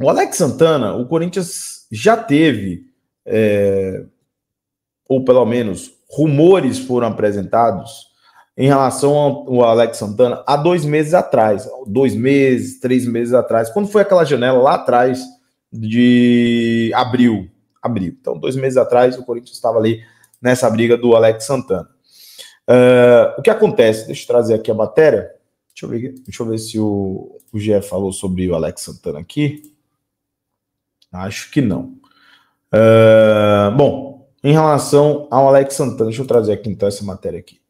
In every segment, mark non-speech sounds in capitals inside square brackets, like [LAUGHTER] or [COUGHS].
O Alex Santana, o Corinthians já teve, é, ou pelo menos rumores foram apresentados em relação ao Alex Santana há dois meses atrás, dois meses, três meses atrás, quando foi aquela janela lá atrás de abril, abril. Então, dois meses atrás, o Corinthians estava ali nessa briga do Alex Santana. Uh, o que acontece? Deixa eu trazer aqui a matéria. Deixa eu ver, deixa eu ver se o, o Gé falou sobre o Alex Santana aqui. Acho que não. Uh, bom, em relação ao Alex Santana, deixa eu trazer aqui então essa matéria aqui.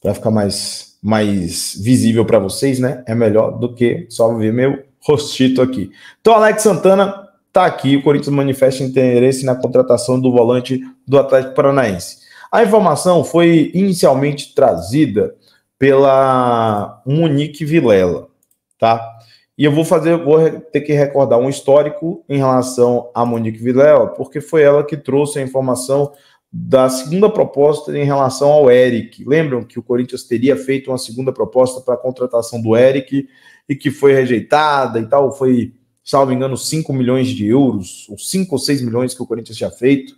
Para ficar mais, mais visível para vocês, né? É melhor do que só ver meu rostito aqui. Então, Alex Santana tá aqui. O Corinthians manifesta interesse na contratação do volante do Atlético Paranaense. A informação foi inicialmente trazida pela Monique Vilela, tá? E eu vou fazer, vou ter que recordar um histórico em relação a Monique Vilela, porque foi ela que trouxe a informação da segunda proposta em relação ao Eric. Lembram que o Corinthians teria feito uma segunda proposta para a contratação do Eric e que foi rejeitada e tal, foi, salvo engano, 5 milhões de euros, ou 5 ou 6 milhões que o Corinthians tinha feito.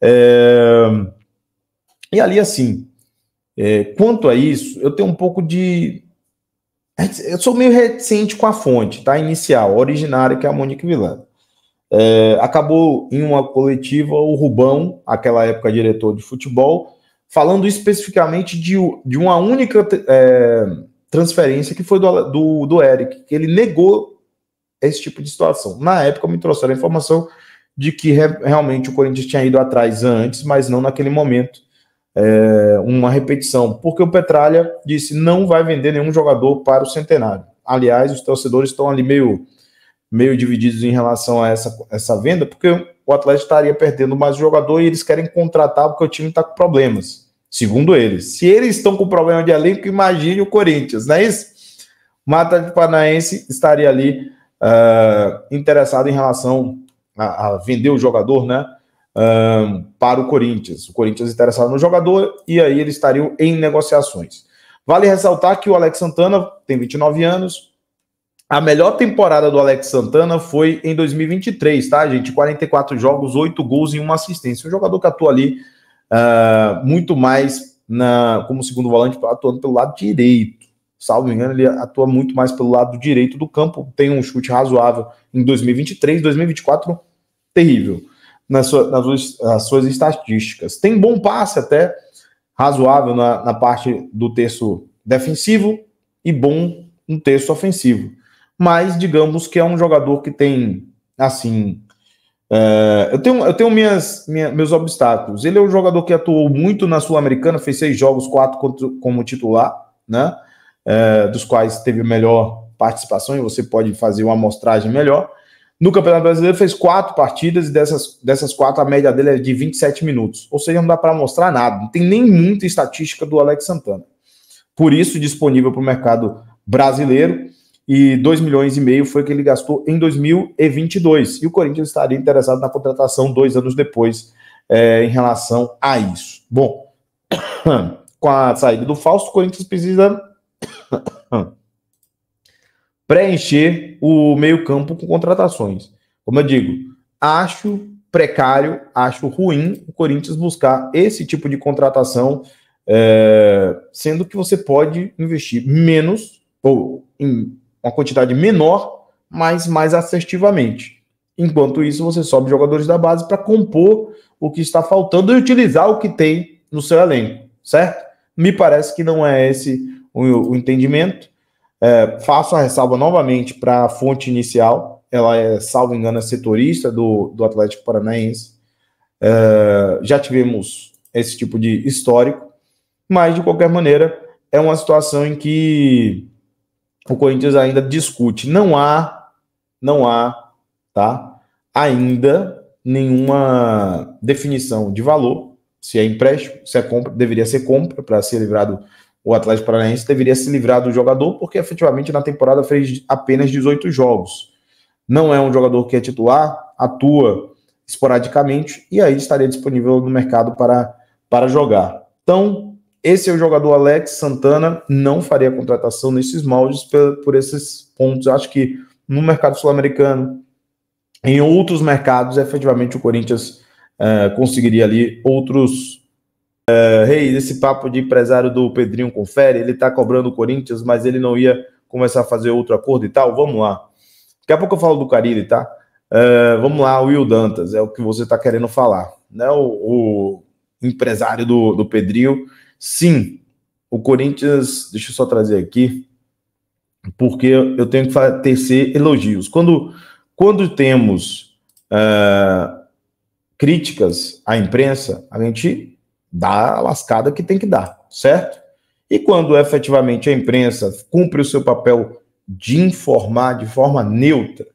É... E ali, assim, é, quanto a isso, eu tenho um pouco de eu sou meio reticente com a fonte, tá? Inicial, originária, que é a Monique Vilar. É, acabou em uma coletiva o Rubão, aquela época diretor de futebol, falando especificamente de, de uma única é, transferência que foi do, do, do Eric, que ele negou esse tipo de situação. Na época me trouxeram a informação de que re, realmente o Corinthians tinha ido atrás antes, mas não naquele momento é, uma repetição, porque o Petralha disse não vai vender nenhum jogador para o Centenário. Aliás, os torcedores estão ali meio, meio divididos em relação a essa, essa venda, porque o Atlético estaria perdendo mais jogador e eles querem contratar porque o time está com problemas, segundo eles. Se eles estão com problema de elenco, imagine o Corinthians, não é isso? Mata de Paranaense estaria ali uh, interessado em relação a, a vender o jogador, né? um, para o Corinthians. O Corinthians interessado no jogador e aí eles estariam em negociações. Vale ressaltar que o Alex Santana tem 29 anos. A melhor temporada do Alex Santana foi em 2023, tá, gente? 44 jogos, 8 gols e uma assistência. Um jogador que atua ali uh, muito mais na, como segundo volante, atuando pelo lado direito. Salvo engano, ele atua muito mais pelo lado direito do campo. Tem um chute razoável em 2023, 2024, terrível nas, suas, nas suas estatísticas. Tem bom passe até, razoável na, na parte do terço defensivo e bom no terço ofensivo. Mas digamos que é um jogador que tem, assim, é, eu tenho, eu tenho minhas, minha, meus obstáculos. Ele é um jogador que atuou muito na Sul-Americana, fez seis jogos, quatro contra, como titular, né? É, dos quais teve melhor participação, e você pode fazer uma amostragem melhor. No Campeonato Brasileiro fez quatro partidas e dessas, dessas quatro a média dele é de 27 minutos. Ou seja, não dá para mostrar nada. Não tem nem muita estatística do Alex Santana. Por isso, disponível para o mercado brasileiro. E 2 milhões e meio foi que ele gastou em 2022. E o Corinthians estaria interessado na contratação dois anos depois é, em relação a isso. Bom, [COUGHS] com a saída do Fausto, o Corinthians precisa preencher o meio-campo com contratações. Como eu digo, acho precário, acho ruim o Corinthians buscar esse tipo de contratação, é, sendo que você pode investir menos ou em uma quantidade menor, mas mais assertivamente. Enquanto isso, você sobe jogadores da base para compor o que está faltando e utilizar o que tem no seu elenco, certo? Me parece que não é esse o, o entendimento. É, faço a ressalva novamente para a fonte inicial, ela é, salvo engano, é setorista do, do Atlético Paranaense. É, já tivemos esse tipo de histórico, mas de qualquer maneira é uma situação em que o Corinthians ainda discute. Não há, não há, tá? Ainda nenhuma definição de valor, se é empréstimo, se é compra, deveria ser compra para ser livrado o Atlético Paranaense deveria se livrar do jogador, porque efetivamente na temporada fez apenas 18 jogos. Não é um jogador que é titular, atua esporadicamente e aí estaria disponível no mercado para, para jogar. Então, esse é o jogador Alex Santana, não faria contratação nesses moldes por, por esses pontos. Acho que no mercado sul-americano, em outros mercados, efetivamente o Corinthians uh, conseguiria ali outros eh, rei, hey, esse papo de empresário do Pedrinho confere, ele tá cobrando o Corinthians, mas ele não ia começar a fazer outro acordo e tal. Vamos lá. Daqui a pouco eu falo do Carille, tá? Uh, vamos lá, Will Dantas, é o que você tá querendo falar. Né? O, o empresário do, do Pedrinho, sim, o Corinthians, deixa eu só trazer aqui, porque eu tenho que tecer elogios. Quando, quando temos uh, críticas à imprensa, a gente dá a lascada que tem que dar, certo? E quando efetivamente a imprensa cumpre o seu papel de informar de forma neutra,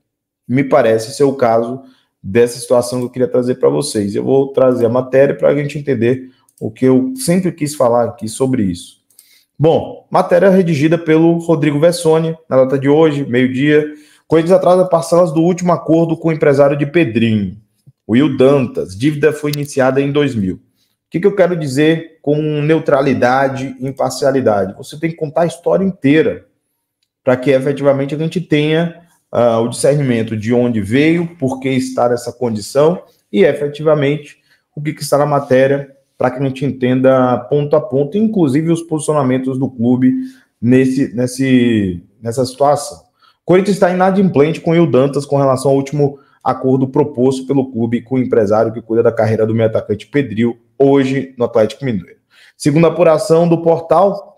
me parece ser o caso dessa situação que eu queria trazer para vocês. Eu vou trazer a matéria para a gente entender o que eu sempre quis falar aqui sobre isso. Bom, matéria redigida pelo Rodrigo Vessoni, na data de hoje, meio-dia. atrás atrasa parcelas do último acordo com o empresário de Pedrinho, Will Dantas. Dívida foi iniciada em 2000. O que, que eu quero dizer com neutralidade e imparcialidade? Você tem que contar a história inteira para que efetivamente a gente tenha uh, o discernimento de onde veio, por que está nessa condição e efetivamente o que, que está na matéria para que a gente entenda ponto a ponto, inclusive os posicionamentos do clube nesse, nesse, nessa situação. O Corinthians está inadimplente com o Il Dantas com relação ao último acordo proposto pelo clube com o empresário que cuida da carreira do meio atacante Pedril, hoje no Atlético Mineiro. Segundo a apuração do portal,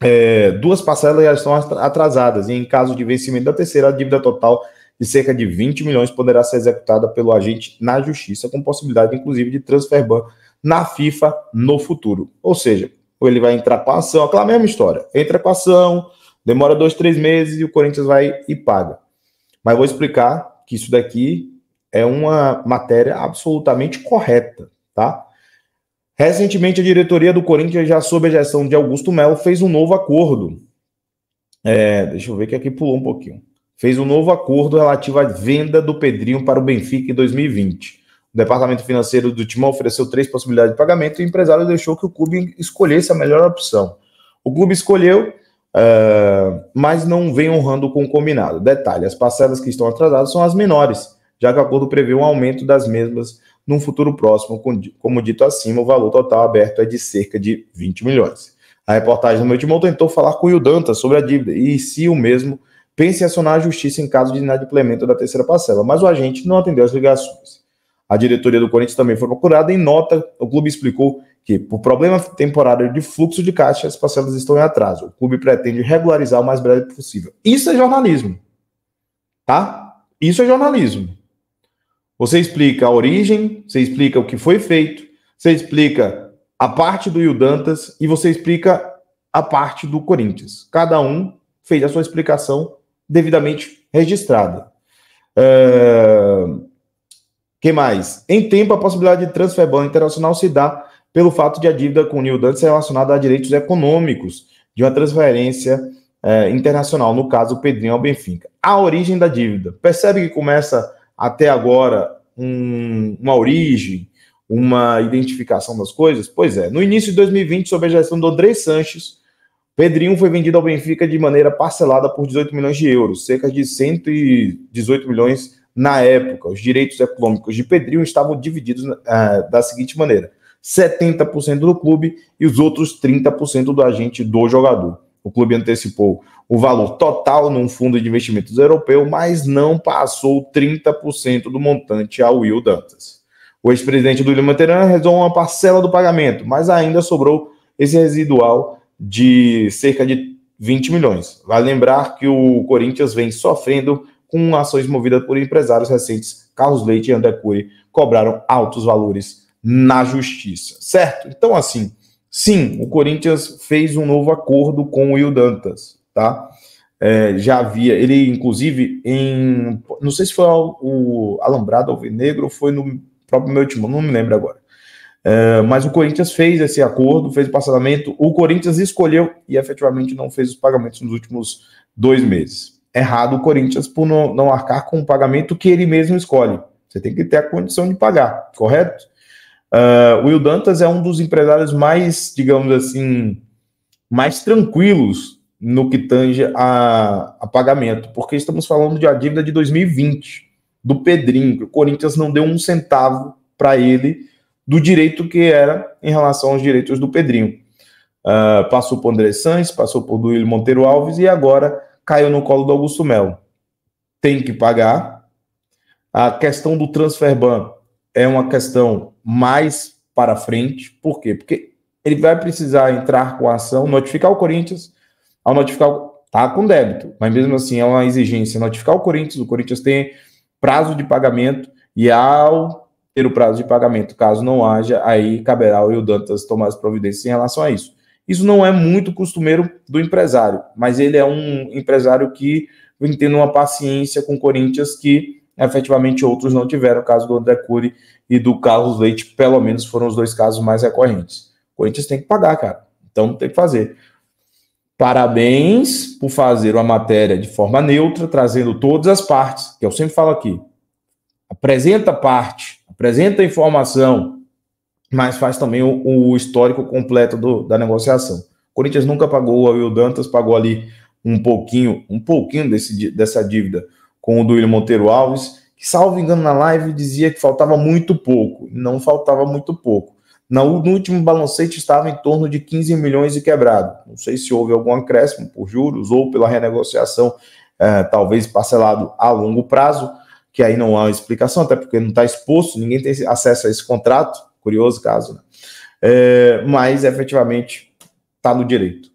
é, duas parcelas já estão atrasadas e, em caso de vencimento da terceira, a dívida total de cerca de 20 milhões poderá ser executada pelo agente na justiça, com possibilidade, inclusive, de transfer ban na FIFA no futuro. Ou seja, ele vai entrar com a ação, aquela mesma história. Entra com a ação, demora dois, três meses e o Corinthians vai e paga. Mas vou explicar que isso daqui é uma matéria absolutamente correta, tá? Recentemente, a diretoria do Corinthians, já sob a gestão de Augusto Melo, fez um novo acordo. É, deixa eu ver que aqui pulou um pouquinho. Fez um novo acordo relativo à venda do Pedrinho para o Benfica em 2020. O departamento financeiro do Timão ofereceu três possibilidades de pagamento e o empresário deixou que o clube escolhesse a melhor opção. O clube escolheu, uh, mas não vem honrando com o combinado. Detalhe: as parcelas que estão atrasadas são as menores, já que o acordo prevê um aumento das mesmas num futuro próximo. Como dito acima, o valor total aberto é de cerca de 20 milhões. A reportagem do meu timão tentou falar com o Danta sobre a dívida e se o mesmo pensa em acionar a justiça em caso de inadimplemento da terceira parcela, mas o agente não atendeu as ligações. A diretoria do Corinthians também foi procurada. Em nota, o clube explicou que, por problema temporário de fluxo de caixa, as parcelas estão em atraso. O clube pretende regularizar o mais breve possível. Isso é jornalismo. Tá? Isso é jornalismo. Você explica a origem, você explica o que foi feito, você explica a parte do Ildantas e você explica a parte do Corinthians. Cada um fez a sua explicação devidamente registrada. Uh, que mais? Em tempo, a possibilidade de transfer ban internacional se dá pelo fato de a dívida com o New ser relacionada a direitos econômicos de uma transferência é, internacional, no caso, o Pedrinho ao Benfica. A origem da dívida. Percebe que começa até agora um, uma origem, uma identificação das coisas? Pois é, no início de 2020, sob a gestão do André Sanches, Pedrinho foi vendido ao Benfica de maneira parcelada por 18 milhões de euros, cerca de 118 milhões na época. Os direitos econômicos de Pedrinho estavam divididos uh, da seguinte maneira: 70% do clube e os outros 30% do agente do jogador. O clube antecipou o valor total num fundo de investimentos europeu, mas não passou 30% do montante ao Will Dantas. O ex-presidente do Lima Teran resolveu uma parcela do pagamento, mas ainda sobrou esse residual de cerca de 20 milhões. Vale lembrar que o Corinthians vem sofrendo com ações movidas por empresários recentes. Carlos Leite e André Cury cobraram altos valores na justiça, certo? Então, assim, Sim, o Corinthians fez um novo acordo com o Will Dantas, tá? É, já havia, ele inclusive em, não sei se foi o, o Alambrado Alvinegro ou foi no próprio meu time, não me lembro agora. É, mas o Corinthians fez esse acordo, fez o parcelamento, o Corinthians escolheu e efetivamente não fez os pagamentos nos últimos dois meses. Errado o Corinthians por não, não arcar com o pagamento que ele mesmo escolhe. Você tem que ter a condição de pagar, correto? Uh, Will Dantas é um dos empresários mais, digamos assim, mais tranquilos no que tange a, a pagamento, porque estamos falando de a dívida de 2020 do Pedrinho, que o Corinthians não deu um centavo para ele do direito que era em relação aos direitos do Pedrinho. Uh, passou por André Sanz, passou por Duílio Monteiro Alves e agora caiu no colo do Augusto Melo. Tem que pagar. A questão do transfer ban é uma questão mais para frente. Por quê? Porque ele vai precisar entrar com a ação, notificar o Corinthians, ao notificar o... tá com débito, mas mesmo assim é uma exigência notificar o Corinthians, o Corinthians tem prazo de pagamento e ao ter o prazo de pagamento, caso não haja, aí caberá o Dantas tomar as providências em relação a isso. Isso não é muito costumeiro do empresário, mas ele é um empresário que vem tendo uma paciência com o Corinthians que efetivamente outros não tiveram. O caso do André Cury e do Carlos Leite, pelo menos, foram os dois casos mais recorrentes. O Corinthians tem que pagar, cara. Então tem que fazer. Parabéns por fazer uma matéria de forma neutra, trazendo todas as partes, que eu sempre falo aqui. Apresenta parte, apresenta informação, mas faz também o, o histórico completo do, da negociação. O Corinthians nunca pagou, o Will Dantas pagou ali um pouquinho, um pouquinho desse, dessa dívida com o do William Monteiro Alves, que, salvo engano, na live dizia que faltava muito pouco. Não faltava muito pouco. No último balancete estava em torno de 15 milhões e quebrado. Não sei se houve algum acréscimo por juros ou pela renegociação, eh, talvez parcelado a longo prazo, que aí não há explicação, até porque não está exposto, ninguém tem acesso a esse contrato. Curioso caso, né? É, mas efetivamente está no direito.